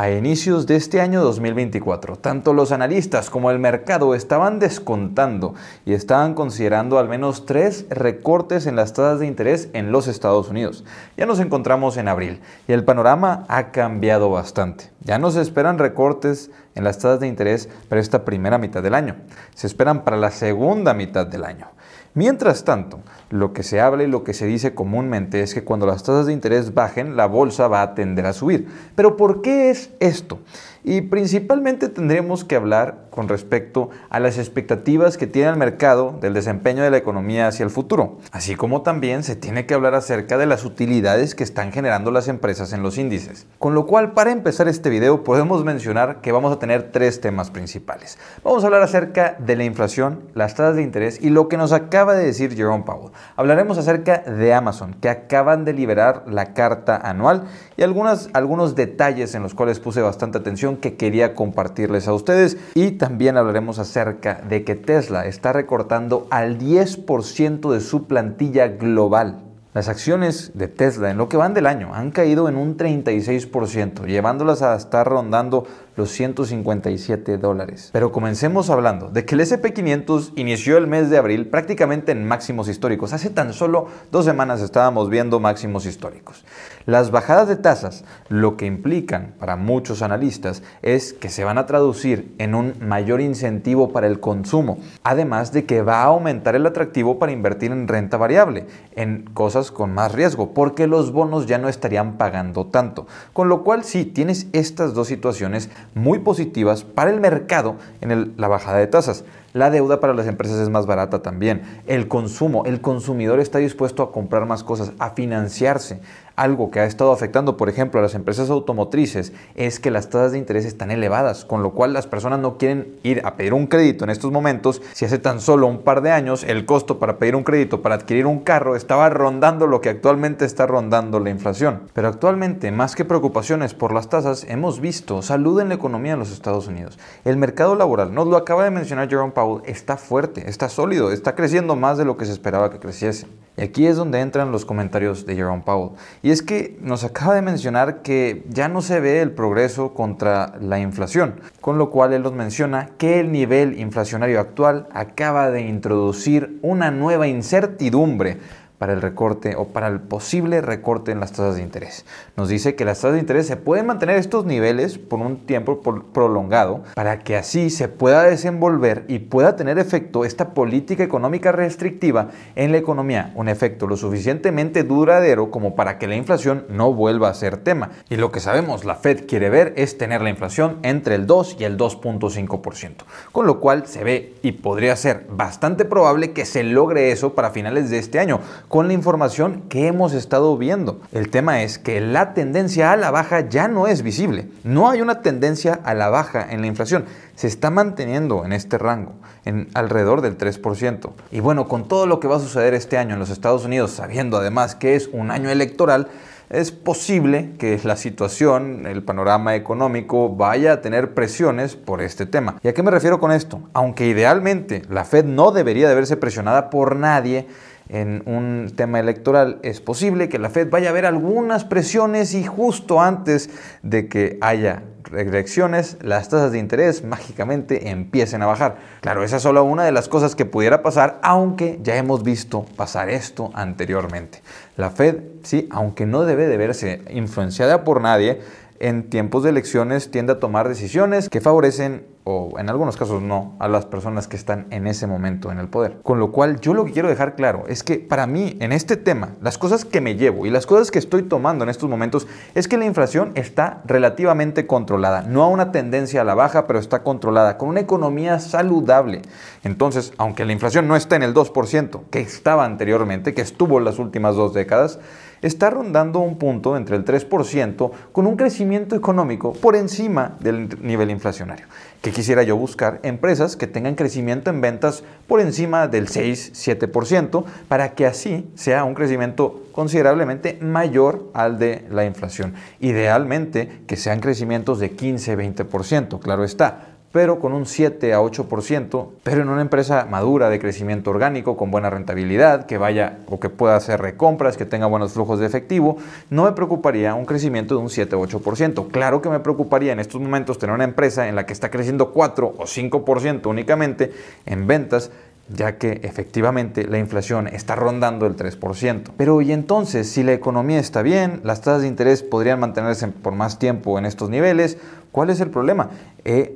A inicios de este año 2024, tanto los analistas como el mercado estaban descontando y estaban considerando al menos tres recortes en las tasas de interés en los Estados Unidos. Ya nos encontramos en abril y el panorama ha cambiado bastante. Ya no se esperan recortes en las tasas de interés para esta primera mitad del año, se esperan para la segunda mitad del año. Mientras tanto, lo que se habla y lo que se dice comúnmente es que cuando las tasas de interés bajen, la bolsa va a tender a subir. Pero ¿por qué es esto? Y principalmente tendremos que hablar con respecto a las expectativas que tiene el mercado del desempeño de la economía hacia el futuro, así como también se tiene que hablar acerca de las utilidades que están generando las empresas en los índices. Con lo cual, para empezar este video, podemos mencionar que vamos a tener tres temas principales. Vamos a hablar acerca de la inflación, las tasas de interés y lo que nos acaba acaba de decir Jerome Powell. Hablaremos acerca de Amazon, que acaban de liberar la carta anual y algunos detalles en los cuales puse bastante atención que quería compartirles a ustedes. Y también hablaremos acerca de que Tesla está recortando al 10% de su plantilla global. Las acciones de Tesla en lo que van del año han caído en un 36%, llevándolas a estar rondando los 157 dólares. Pero comencemos hablando de que el SP500 inició el mes de abril prácticamente en máximos históricos. Hace tan solo dos semanas estábamos viendo máximos históricos. Las bajadas de tasas lo que implican para muchos analistas es que se van a traducir en un mayor incentivo para el consumo, además de que va a aumentar el atractivo para invertir en renta variable, en cosas con más riesgo, porque los bonos ya no estarían pagando tanto. Con lo cual, sí, tienes estas dos situaciones, muy positivas para el mercado en la bajada de tasas. La deuda para las empresas es más barata también. El consumo, el consumidor está dispuesto a comprar más cosas, a financiarse, algo que ha estado afectando, por ejemplo, a las empresas automotrices es que las tasas de interés están elevadas, con lo cual las personas no quieren ir a pedir un crédito en estos momentos. Si hace tan solo un par de años el costo para pedir un crédito para adquirir un carro estaba rondando lo que actualmente está rondando la inflación. Pero actualmente, más que preocupaciones por las tasas, hemos visto salud en la economía en los Estados Unidos. El mercado laboral, nos lo acaba de mencionar Jerome Powell, está fuerte, está sólido, está creciendo más de lo que se esperaba que creciese. Y aquí es donde entran los comentarios de Jerome Powell. Y es que nos acaba de mencionar que ya no se ve el progreso contra la inflación, con lo cual él nos menciona que el nivel inflacionario actual acaba de introducir una nueva incertidumbre para el recorte o para el posible recorte en las tasas de interés. Nos dice que las tasas de interés se pueden mantener estos niveles por un tiempo prolongado para que así se pueda desenvolver y pueda tener efecto esta política económica restrictiva en la economía, un efecto lo suficientemente duradero como para que la inflación no vuelva a ser tema. Y lo que sabemos la Fed quiere ver es tener la inflación entre el 2 y el 2.5%, con lo cual se ve y podría ser bastante probable que se logre eso para finales de este año con la información que hemos estado viendo. El tema es que la tendencia a la baja ya no es visible. No hay una tendencia a la baja en la inflación. Se está manteniendo en este rango, en alrededor del 3%. Y bueno, con todo lo que va a suceder este año en los Estados Unidos, sabiendo además que es un año electoral, es posible que la situación, el panorama económico, vaya a tener presiones por este tema. ¿Y a qué me refiero con esto? Aunque idealmente la Fed no debería de verse presionada por nadie, en un tema electoral, es posible que la Fed vaya a ver algunas presiones y justo antes de que haya elecciones, las tasas de interés mágicamente empiecen a bajar. Claro, esa es solo una de las cosas que pudiera pasar, aunque ya hemos visto pasar esto anteriormente. La Fed, sí, aunque no debe de verse influenciada por nadie, en tiempos de elecciones tiende a tomar decisiones que favorecen o en algunos casos no, a las personas que están en ese momento en el poder. Con lo cual yo lo que quiero dejar claro es que para mí en este tema, las cosas que me llevo y las cosas que estoy tomando en estos momentos es que la inflación está relativamente controlada, no a una tendencia a la baja, pero está controlada, con una economía saludable. Entonces, aunque la inflación no está en el 2% que estaba anteriormente, que estuvo en las últimas dos décadas, está rondando un punto entre el 3% con un crecimiento económico por encima del nivel inflacionario. Que quisiera yo buscar empresas que tengan crecimiento en ventas por encima del 6-7% para que así sea un crecimiento considerablemente mayor al de la inflación. Idealmente que sean crecimientos de 15-20%, claro está pero con un 7 a 8%, pero en una empresa madura de crecimiento orgánico, con buena rentabilidad, que vaya o que pueda hacer recompras, que tenga buenos flujos de efectivo, no me preocuparía un crecimiento de un 7 a 8%. Claro que me preocuparía en estos momentos tener una empresa en la que está creciendo 4 o 5% únicamente en ventas, ya que efectivamente la inflación está rondando el 3%. Pero y entonces, si la economía está bien, las tasas de interés podrían mantenerse por más tiempo en estos niveles, ¿cuál es el problema?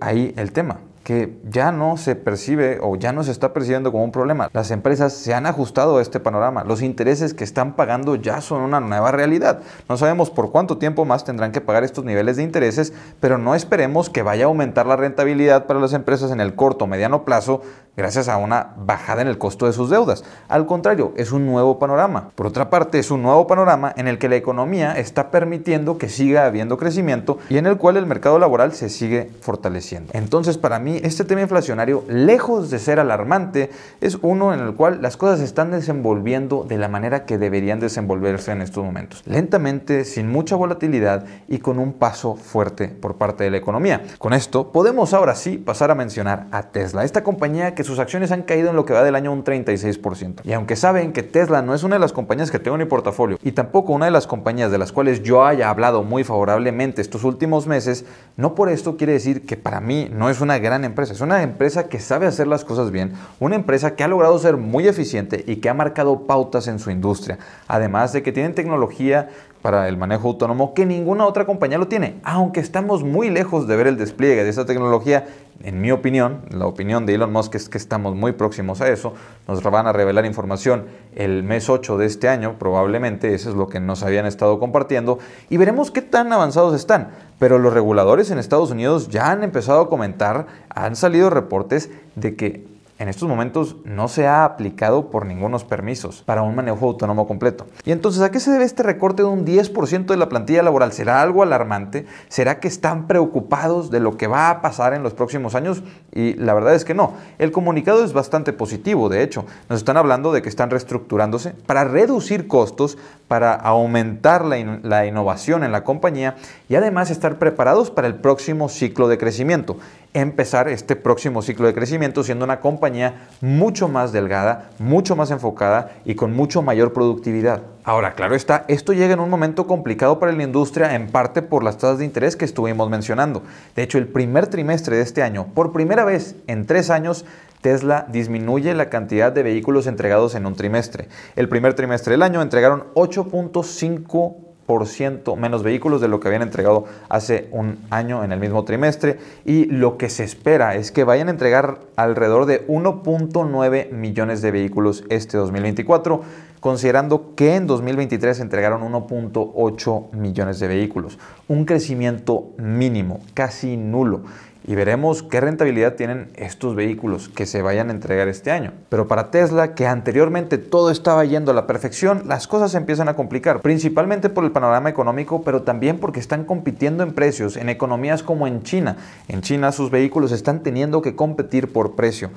ahí el tema que ya no se percibe o ya no se está percibiendo como un problema. Las empresas se han ajustado a este panorama. Los intereses que están pagando ya son una nueva realidad. No sabemos por cuánto tiempo más tendrán que pagar estos niveles de intereses, pero no esperemos que vaya a aumentar la rentabilidad para las empresas en el corto o mediano plazo, gracias a una bajada en el costo de sus deudas. Al contrario, es un nuevo panorama. Por otra parte, es un nuevo panorama en el que la economía está permitiendo que siga habiendo crecimiento y en el cual el mercado laboral se sigue fortaleciendo. Entonces, para mí, este tema inflacionario, lejos de ser alarmante, es uno en el cual las cosas se están desenvolviendo de la manera que deberían desenvolverse en estos momentos. Lentamente, sin mucha volatilidad y con un paso fuerte por parte de la economía. Con esto, podemos ahora sí pasar a mencionar a Tesla, esta compañía que sus acciones han caído en lo que va del año un 36%. Y aunque saben que Tesla no es una de las compañías que tengo en mi portafolio y tampoco una de las compañías de las cuales yo haya hablado muy favorablemente estos últimos meses, no por esto quiere decir que para mí no es una gran empresa. Es una empresa que sabe hacer las cosas bien, una empresa que ha logrado ser muy eficiente y que ha marcado pautas en su industria. Además de que tienen tecnología para el manejo autónomo que ninguna otra compañía lo tiene, aunque estamos muy lejos de ver el despliegue de esa tecnología en mi opinión, la opinión de Elon Musk es que estamos muy próximos a eso. Nos van a revelar información el mes 8 de este año, probablemente, eso es lo que nos habían estado compartiendo, y veremos qué tan avanzados están. Pero los reguladores en Estados Unidos ya han empezado a comentar, han salido reportes de que en estos momentos no se ha aplicado por ningunos permisos para un manejo autónomo completo. Y entonces, ¿a qué se debe este recorte de un 10% de la plantilla laboral? ¿Será algo alarmante? ¿Será que están preocupados de lo que va a pasar en los próximos años? Y la verdad es que no. El comunicado es bastante positivo, de hecho. Nos están hablando de que están reestructurándose para reducir costos, para aumentar la, la innovación en la compañía y además estar preparados para el próximo ciclo de crecimiento empezar este próximo ciclo de crecimiento siendo una compañía mucho más delgada, mucho más enfocada y con mucho mayor productividad. Ahora, claro está, esto llega en un momento complicado para la industria en parte por las tasas de interés que estuvimos mencionando. De hecho, el primer trimestre de este año, por primera vez en tres años, Tesla disminuye la cantidad de vehículos entregados en un trimestre. El primer trimestre del año entregaron 8.5 menos vehículos de lo que habían entregado hace un año en el mismo trimestre y lo que se espera es que vayan a entregar alrededor de 1.9 millones de vehículos este 2024, considerando que en 2023 entregaron 1.8 millones de vehículos, un crecimiento mínimo, casi nulo y veremos qué rentabilidad tienen estos vehículos que se vayan a entregar este año. Pero para Tesla, que anteriormente todo estaba yendo a la perfección, las cosas se empiezan a complicar, principalmente por el panorama económico, pero también porque están compitiendo en precios en economías como en China. En China sus vehículos están teniendo que competir por precio.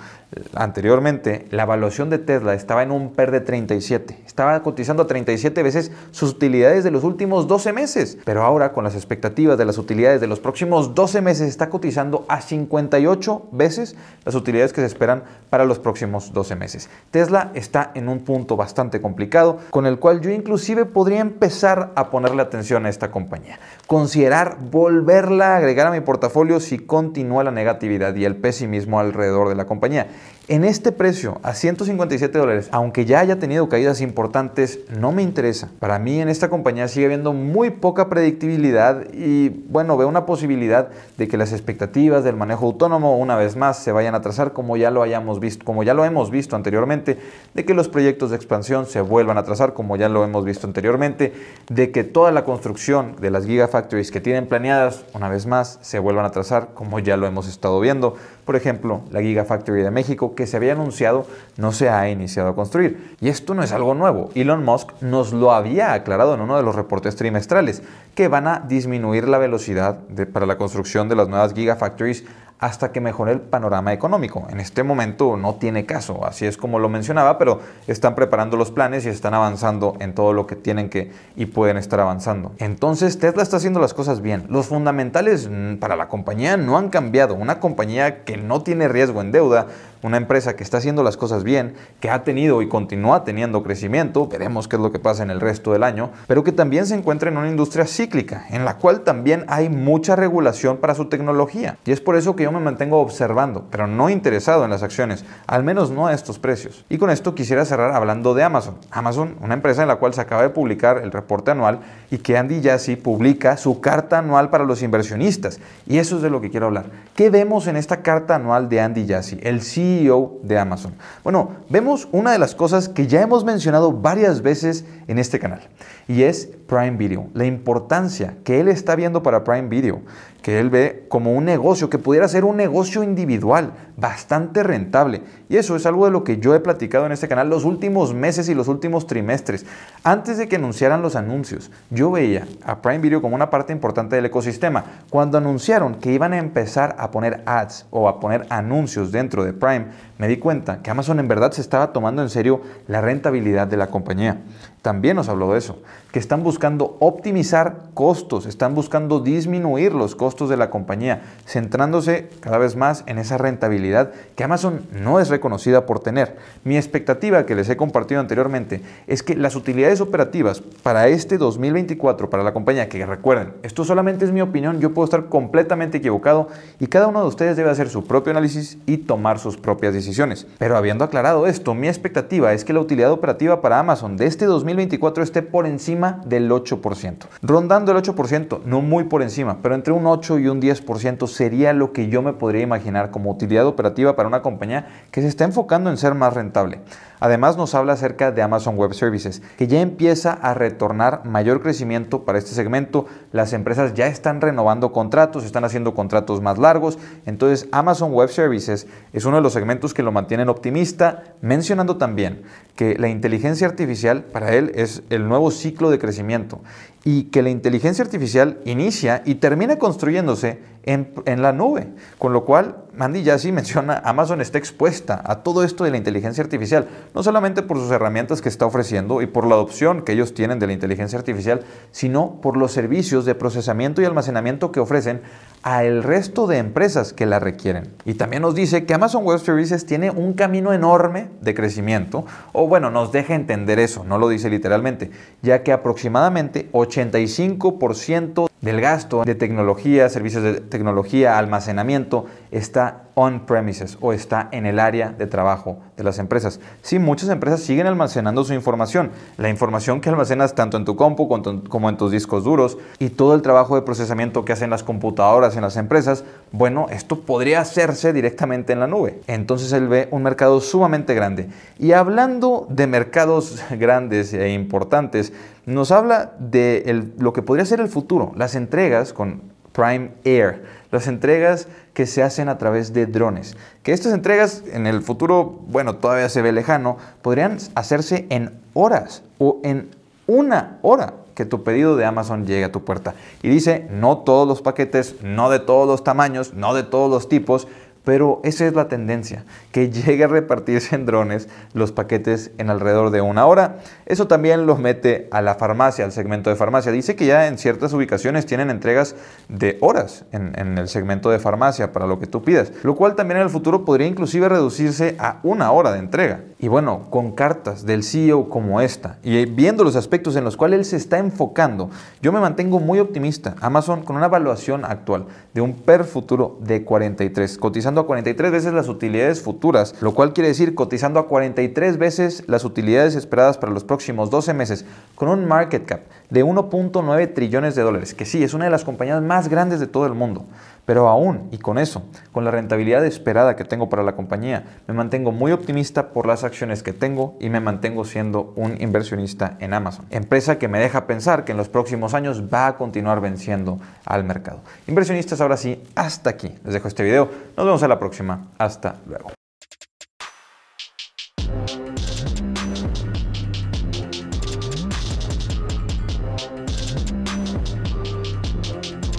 Anteriormente, la evaluación de Tesla estaba en un PER de 37, estaba cotizando a 37 veces sus utilidades de los últimos 12 meses, pero ahora con las expectativas de las utilidades de los próximos 12 meses está cotizando a 58 veces las utilidades que se esperan para los próximos 12 meses. Tesla está en un punto bastante complicado con el cual yo inclusive podría empezar a ponerle atención a esta compañía. Considerar volverla a agregar a mi portafolio si continúa la negatividad y el pesimismo alrededor de la compañía. En este precio, a 157 dólares, aunque ya haya tenido caídas importantes, no me interesa. Para mí en esta compañía sigue habiendo muy poca predictibilidad y bueno, veo una posibilidad de que las expectativas del manejo autónomo una vez más se vayan a trazar como ya lo hayamos visto, como ya lo hemos visto anteriormente, de que los proyectos de expansión se vuelvan a trazar como ya lo hemos visto anteriormente, de que toda la construcción de las gigafactories que tienen planeadas una vez más se vuelvan a trazar como ya lo hemos estado viendo. Por ejemplo, la Gigafactory de México que se había anunciado no se ha iniciado a construir. Y esto no es algo nuevo. Elon Musk nos lo había aclarado en uno de los reportes trimestrales, que van a disminuir la velocidad de, para la construcción de las nuevas gigafactories hasta que mejore el panorama económico. En este momento no tiene caso, así es como lo mencionaba, pero están preparando los planes y están avanzando en todo lo que tienen que y pueden estar avanzando. Entonces Tesla está haciendo las cosas bien. Los fundamentales mm, para la compañía no han cambiado. Una compañía que no tiene riesgo en deuda, una empresa que está haciendo las cosas bien, que ha tenido y continúa teniendo crecimiento, veremos qué es lo que pasa en el resto del año, pero que también se encuentra en una industria cíclica, en la cual también hay mucha regulación para su tecnología. Y es por eso que yo me mantengo observando, pero no interesado en las acciones, al menos no a estos precios. Y con esto quisiera cerrar hablando de Amazon. Amazon, una empresa en la cual se acaba de publicar el reporte anual y que Andy Jassy publica su carta anual para los inversionistas. Y eso es de lo que quiero hablar. ¿Qué vemos en esta carta anual de Andy Jassy, el CEO e de Amazon. Bueno, vemos una de las cosas que ya hemos mencionado varias veces en este canal. Y es Prime Video. La importancia que él está viendo para Prime Video, que él ve como un negocio, que pudiera ser un negocio individual, bastante rentable. Y eso es algo de lo que yo he platicado en este canal los últimos meses y los últimos trimestres. Antes de que anunciaran los anuncios, yo veía a Prime Video como una parte importante del ecosistema. Cuando anunciaron que iban a empezar a poner ads o a poner anuncios dentro de Prime, me di cuenta que Amazon en verdad se estaba tomando en serio la rentabilidad de la compañía. También nos habló de eso, que están buscando optimizar costos, están buscando disminuir los costos de la compañía, centrándose cada vez más en esa rentabilidad que Amazon no es reconocida por tener. Mi expectativa que les he compartido anteriormente es que las utilidades operativas para este 2024, para la compañía, que recuerden, esto solamente es mi opinión, yo puedo estar completamente equivocado y cada uno de ustedes debe hacer su propio análisis y tomar sus propias decisiones. Pero habiendo aclarado esto, mi expectativa es que la utilidad operativa para Amazon de este 2024 esté por encima del 8%. Rondando el 8%, no muy por encima, pero entre un 8 y un 10% sería lo que yo me podría imaginar como utilidad operativa para una compañía que se está enfocando en ser más rentable. Además nos habla acerca de Amazon Web Services, que ya empieza a retornar mayor crecimiento para este segmento. Las empresas ya están renovando contratos, están haciendo contratos más largos. Entonces Amazon Web Services es uno de los segmentos que lo mantienen optimista, mencionando también que la inteligencia artificial para él es el nuevo ciclo de crecimiento y que la inteligencia artificial inicia y termina construyéndose en, la nube. Con lo cual, Mandy Yassi menciona, Amazon está expuesta a todo esto de la inteligencia artificial, no solamente por sus herramientas que está ofreciendo y por la adopción que ellos tienen de la inteligencia artificial, sino por los servicios de procesamiento y almacenamiento que ofrecen a el resto de empresas que la requieren. Y también nos dice que Amazon Web Services tiene un camino enorme de crecimiento, o bueno, nos deja entender eso, no lo dice literalmente, ya que aproximadamente 85% del gasto de tecnología, servicios de tecnología, almacenamiento, está on-premises o está en el área de trabajo de las empresas. Sí, muchas empresas siguen almacenando su información, la información que almacenas tanto en tu compu como en tus discos duros y todo el trabajo de procesamiento que hacen las computadoras en las empresas, bueno, esto podría hacerse directamente en la nube. Entonces él ve un mercado sumamente grande. Y hablando de mercados grandes e importantes, nos habla de lo que podría ser el futuro, las entregas con Prime Air, las entregas que se hacen a través de drones. Que estas entregas en el futuro, bueno, todavía se ve lejano, podrían hacerse en horas o en una hora que tu pedido de Amazon llegue a tu puerta. Y dice, no todos los paquetes, no de todos los tamaños, no de todos los tipos, pero esa es la tendencia, que llegue a repartirse en drones los paquetes en alrededor de una hora. Eso también los mete a la farmacia, al segmento de farmacia. Dice que ya en ciertas ubicaciones tienen entregas de horas en, el segmento de farmacia para lo que tú pidas, lo cual también en el futuro podría inclusive reducirse a una hora de entrega. Y bueno, con cartas del CEO como esta y viendo los aspectos en los cuales él se está enfocando, yo me mantengo muy optimista. Amazon con una evaluación actual de un per futuro de 43, cotizando a 43 veces las utilidades futuras, lo cual quiere decir cotizando a 43 veces las utilidades esperadas para los próximos 12 meses, con un market cap de 1.9 trillones de dólares, que sí, es una de las compañías más grandes de todo el mundo. Pero aún, y con eso, con la rentabilidad esperada que tengo para la compañía, me mantengo muy optimista por las acciones que tengo y me mantengo siendo un inversionista en Amazon. Empresa que me deja pensar que en los próximos años va a continuar venciendo al mercado. Inversionistas, ahora sí, hasta aquí. Les dejo este video. Nos vemos en la próxima. Hasta luego.